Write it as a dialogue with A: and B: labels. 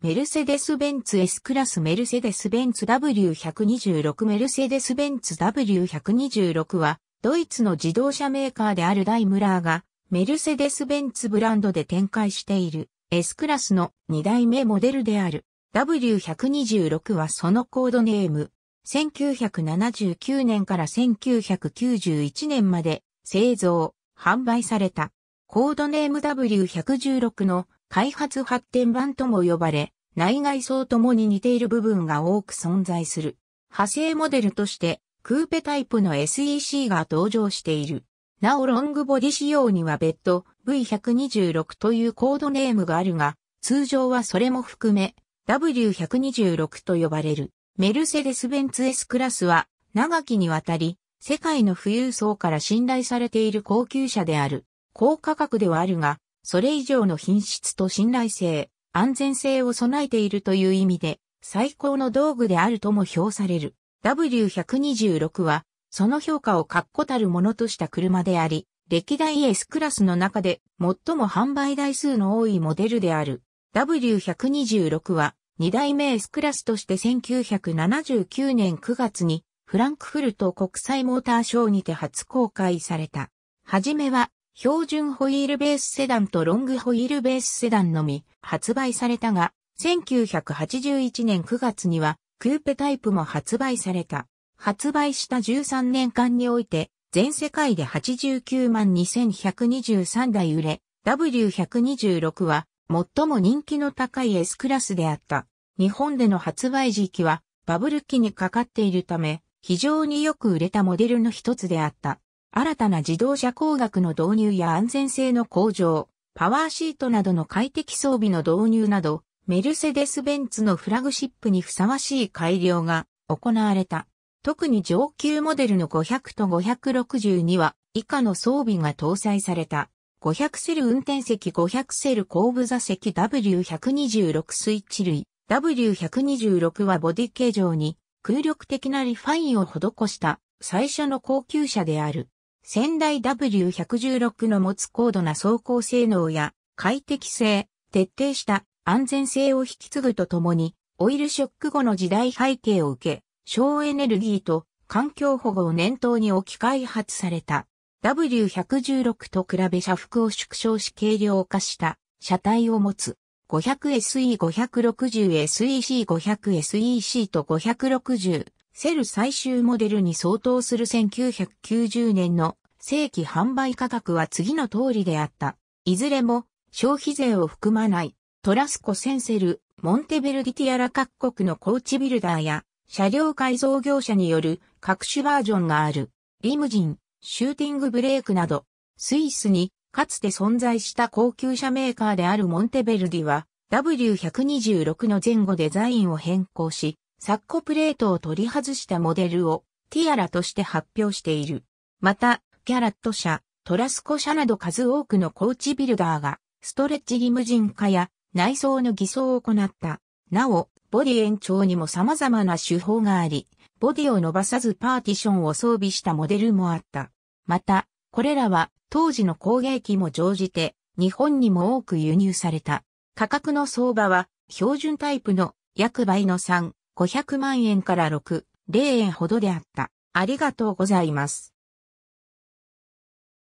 A: メルセデス・ベンツ S クラスメルセデス・ベンツ W126 メルセデス・ベンツ W126 は、ドイツの自動車メーカーであるダイムラーが、メルセデス・ベンツブランドで展開している S クラスの2代目モデルである。W126 はそのコードネーム。1979年から1991年まで製造、販売された。コードネーム W116 の開発発展版とも呼ばれ、内外装ともに似ている部分が多く存在する。派生モデルとして、クーペタイプの SEC が登場している。なおロングボディ仕様には別途 V126 というコードネームがあるが、通常はそれも含め W126 と呼ばれる。メルセデス・ベンツ S クラスは長きにわたり世界の富裕層から信頼されている高級車である。高価格ではあるが、それ以上の品質と信頼性、安全性を備えているという意味で、最高の道具であるとも評される。W126 は、その評価を確固たるものとした車であり、歴代 S クラスの中で最も販売台数の多いモデルである。W126 は、2代目 S クラスとして1979年9月に、フランクフルト国際モーターショーにて初公開された。はじめは、標準ホイールベースセダンとロングホイールベースセダンのみ発売されたが、1981年9月にはクーペタイプも発売された。発売した13年間において、全世界で89万2123台売れ、W126 は最も人気の高い S クラスであった。日本での発売時期はバブル期にかかっているため、非常によく売れたモデルの一つであった。新たな自動車工学の導入や安全性の向上、パワーシートなどの快適装備の導入など、メルセデス・ベンツのフラグシップにふさわしい改良が行われた。特に上級モデルの500と562は以下の装備が搭載された。500セル運転席500セル後部座席 W126 スイッチ類 W126 はボディ形状に空力的なリファインを施した最初の高級車である。仙台 W116 の持つ高度な走行性能や快適性、徹底した安全性を引き継ぐとともに、オイルショック後の時代背景を受け、省エネルギーと環境保護を念頭に置き開発された。W116 と比べ車幅を縮小し軽量化した車体を持つ 500SE560SEC500SEC と560セル最終モデルに相当する1990年の正規販売価格は次の通りであった。いずれも消費税を含まないトラスコセンセル、モンテベルディティアラ各国のコーチビルダーや車両改造業者による各種バージョンがある。リムジン、シューティングブレークなど、スイスにかつて存在した高級車メーカーであるモンテベルディは W126 の前後デザインを変更し、サッコプレートを取り外したモデルをティアラとして発表している。また、キャラット社、トラスコ社など数多くのコーチビルダーが、ストレッチ義務人化や内装の偽装を行った。なお、ボディ延長にも様々な手法があり、ボディを伸ばさずパーティションを装備したモデルもあった。また、これらは当時の工芸機も乗じて、日本にも多く輸入された。価格の相場は、標準タイプの約倍の3、500万円から6、0円ほどであった。ありがとうございます。